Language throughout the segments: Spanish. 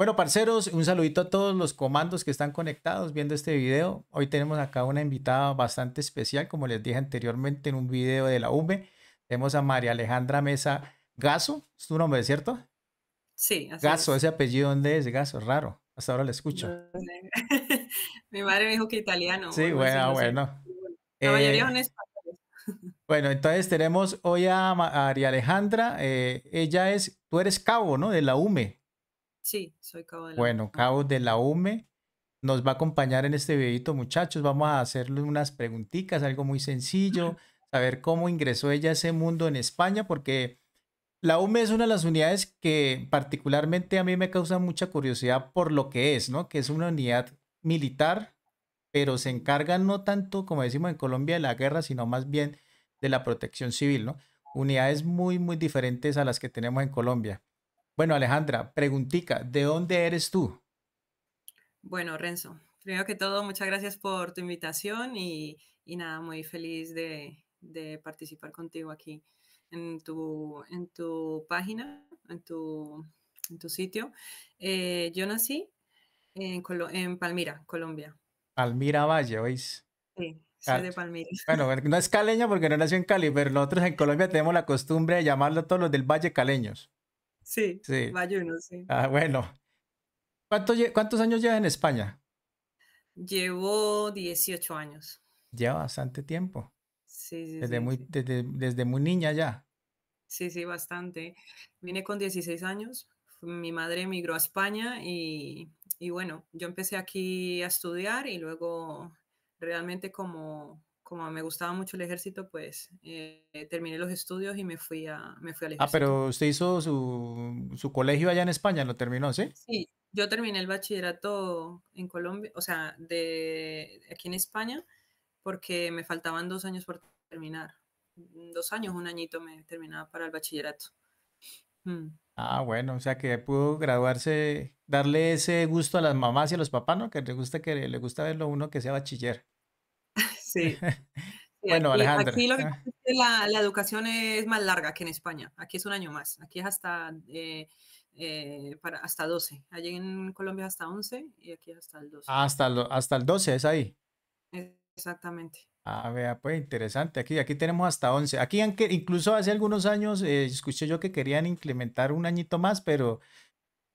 Bueno, parceros, un saludito a todos los comandos que están conectados viendo este video. Hoy tenemos acá una invitada bastante especial, como les dije anteriormente en un video de la UME. Tenemos a María Alejandra Mesa Gaso, es tu nombre, ¿cierto? Sí, así Gaso, ese apellido, ¿dónde es? Gaso, raro. Hasta ahora lo escucho. Mi madre me dijo que italiano. Sí, bueno, bueno. La eh, mayoría Bueno, entonces tenemos hoy a María Alejandra. Eh, ella es, tú eres cabo, ¿no? De la UME. Sí, soy cabo de la UME. Bueno, cabo de la UME nos va a acompañar en este videito, muchachos. Vamos a hacerle unas preguntitas, algo muy sencillo, saber cómo ingresó ella a ese mundo en España, porque la UME es una de las unidades que particularmente a mí me causa mucha curiosidad por lo que es, ¿no? Que es una unidad militar, pero se encarga no tanto, como decimos en Colombia, de la guerra, sino más bien de la protección civil, ¿no? Unidades muy, muy diferentes a las que tenemos en Colombia. Bueno, Alejandra, preguntica, ¿de dónde eres tú? Bueno, Renzo, primero que todo, muchas gracias por tu invitación y, nada, muy feliz de, participar contigo aquí en tu, en tu página, en tu, sitio. Eh, yo nací en, en Palmira, Colombia. Palmira Valle, ¿oís? Sí. Soy de Palmira. Bueno, no es caleña porque no nació en Cali, pero nosotros en Colombia tenemos la costumbre de llamarlo todos los del Valle caleños. Sí, sí. Bayuno, sí. Ah, bueno. ¿Cuántos años llevas en España? Llevo 18 años. Lleva bastante tiempo. Sí, sí. Desde, muy, Desde, muy niña ya. Sí, sí, bastante. Vine con 16 años. Mi madre emigró a España y bueno, yo empecé aquí a estudiar y luego realmente como como me gustaba mucho el ejército, pues eh, terminé los estudios y me fui, a, me fui al ah, ejército. Ah, pero usted hizo su, colegio allá en España, ¿lo terminó, sí? Sí, yo terminé el bachillerato en Colombia, o sea, de aquí en España, porque me faltaban dos años por terminar. Mm, dos años, un añito me terminaba para el bachillerato. Mm. Ah, bueno, o sea que pudo graduarse, darle ese gusto a las mamás y a los papás, ¿no? Que le gusta que le gusta verlo uno que sea bachiller. Sí. bueno, Alejandro. Aquí lo que ¿eh? la, educación es más larga que en España. Aquí es un año más. Aquí es hasta, eh, eh, hasta 12. Allí en Colombia hasta 11 y aquí hasta el 12. Ah, hasta, hasta el 12 es ahí. Exactamente. Ah, vea, pues interesante. Aquí, aquí tenemos hasta 11. Aquí incluso hace algunos años escuché yo que querían implementar un añito más, pero,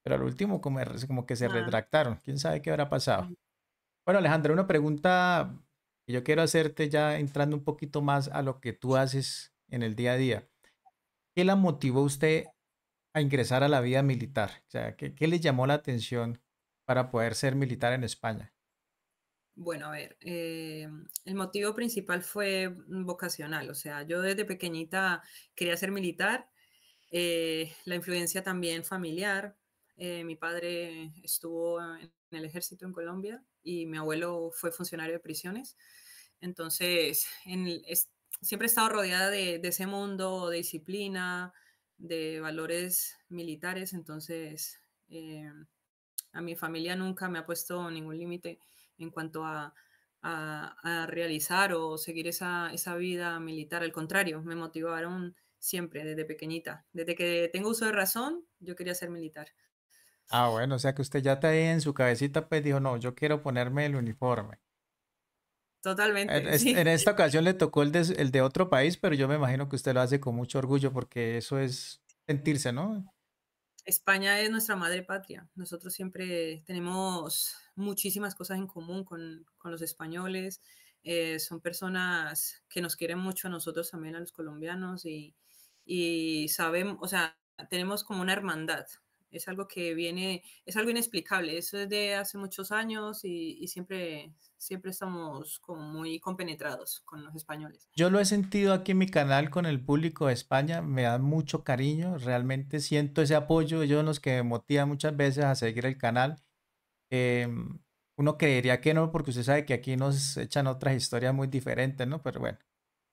pero al último como, como que se ah. retractaron. ¿Quién sabe qué habrá pasado? Bueno, Alejandro, una pregunta yo quiero hacerte ya entrando un poquito más a lo que tú haces en el día a día. ¿Qué la motivó usted a ingresar a la vida militar? O sea, ¿qué, le llamó la atención para poder ser militar en España? Bueno, a ver, eh, el motivo principal fue vocacional, o sea, yo desde pequeñita quería ser militar, eh, la influencia también familiar, eh, mi padre estuvo en en el ejército en Colombia y mi abuelo fue funcionario de prisiones. Entonces, siempre he estado rodeada de, ese mundo, de disciplina, de valores militares, entonces eh, a mi familia nunca me ha puesto ningún límite en cuanto a, realizar o seguir esa vida militar. Al contrario, me motivaron siempre desde pequeñita. Desde que tengo uso de razón, yo quería ser militar. Ah, bueno, o sea que usted ya está ahí en su cabecita, pues dijo, no, yo quiero ponerme el uniforme. Totalmente. En, esta ocasión le tocó el de, de otro país, pero yo me imagino que usted lo hace con mucho orgullo porque eso es sentirse, ¿no? España es nuestra madre patria. Nosotros siempre tenemos muchísimas cosas en común con, los españoles. Eh, son personas que nos quieren mucho a nosotros también, a los colombianos, y, y sabemos, o sea, tenemos como una hermandad, es algo que viene, es algo inexplicable. Eso es de hace muchos años y, siempre, siempre estamos como muy compenetrados con los españoles. Yo lo he sentido aquí en mi canal con el público de España. Me da mucho cariño. Realmente siento ese apoyo. Ellos los que me motiva muchas veces a seguir el canal. Em, uno creería que no, porque usted sabe que aquí nos echan otras historias muy diferentes, ¿no? Pero bueno.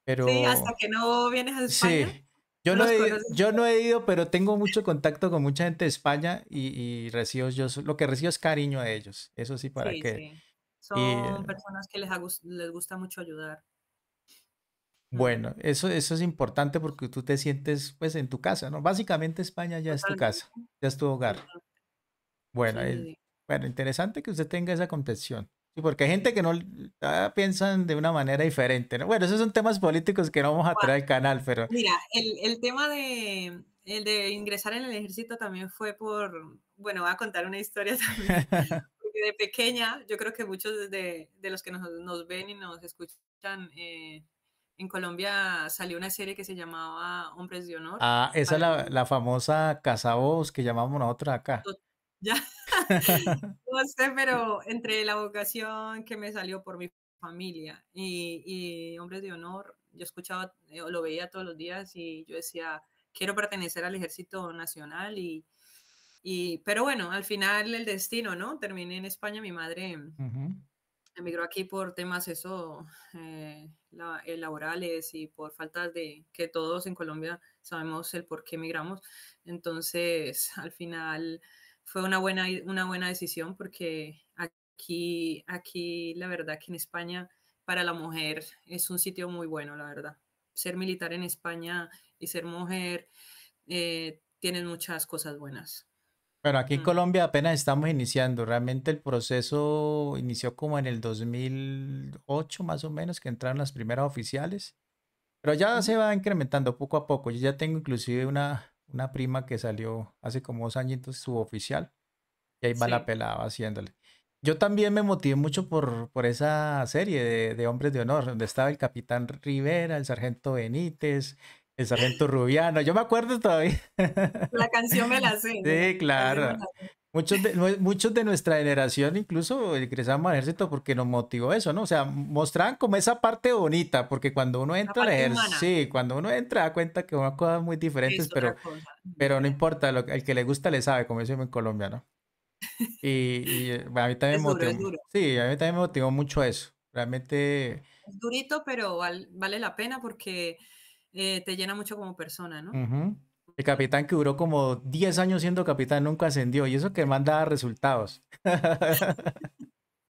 Pero... Sí, hasta que no vienes a España. Sí. Yo no, he ido, yo no he ido, pero tengo mucho contacto con mucha gente de España y, recibo yo, lo que recibo es cariño a ellos. Eso sí, para que... Son personas que les, gusta mucho ayudar. Bueno, eso, eso es importante porque tú te sientes pues en tu casa, ¿no? Básicamente España ya es tu casa, ya es tu hogar. Bueno, eh, bueno interesante que usted tenga esa contención. Sí, porque hay gente que no ah, piensan de una manera diferente. Bueno, esos son temas políticos que no vamos a traer al canal, pero. Mira, el, tema de, el de ingresar en el ejército también fue por. Bueno, voy a contar una historia también. de pequeña, yo creo que muchos de, los que nos, nos, ven y nos escuchan. Eh, en Colombia salió una serie que se llamaba Hombres de Honor. Ah, esa es la, la, famosa Cazabos que llamamos nosotros acá ya. no sé, pero entre la vocación que me salió por mi familia y, hombres de honor, yo escuchaba, eh, lo veía todos los días y yo decía, quiero pertenecer al ejército nacional y, pero bueno, al final el destino, ¿no? Terminé en España, mi madre emigró aquí por temas eso, eh, eh, laborales y por faltas de, que todos en Colombia sabemos el por qué emigramos, entonces al final fue una buena, una buena decisión porque aquí, aquí la verdad que en España para la mujer es un sitio muy bueno, la verdad. Ser militar en España y ser mujer eh, tienen muchas cosas buenas. Pero aquí en mm. Colombia apenas estamos iniciando. Realmente el proceso inició como en el 2008 más o menos, que entraron las primeras oficiales. Pero ya se va incrementando poco a poco. Yo ya tengo inclusive una, una prima que salió hace como dos su oficial y ahí va la pelada haciéndole. Yo también me motivé mucho por, por esa serie de, Hombres de Honor, donde estaba el capitán Rivera, el sargento Benítez, el sargento Rubiano. Yo me acuerdo todavía. La canción me la sé. Sí, claro. Muchos de, muchos nuestra generación incluso ingresamos al ejército porque nos motivó eso, ¿no? O sea, mostraban como esa parte bonita, porque cuando uno entra al ejército, sí, cuando uno entra da cuenta que son cosas muy diferentes, pero, pero no importa, el que le gusta le sabe, como decimos en Colombia, ¿no? Y, eh, a mí también me motivó. sí, a mí también me motivó mucho eso. Realmente. Es durito, pero vale la pena porque eh, te llena mucho como persona, ¿no? El capitán que duró como 10 años siendo capitán nunca ascendió y eso que manda resultados.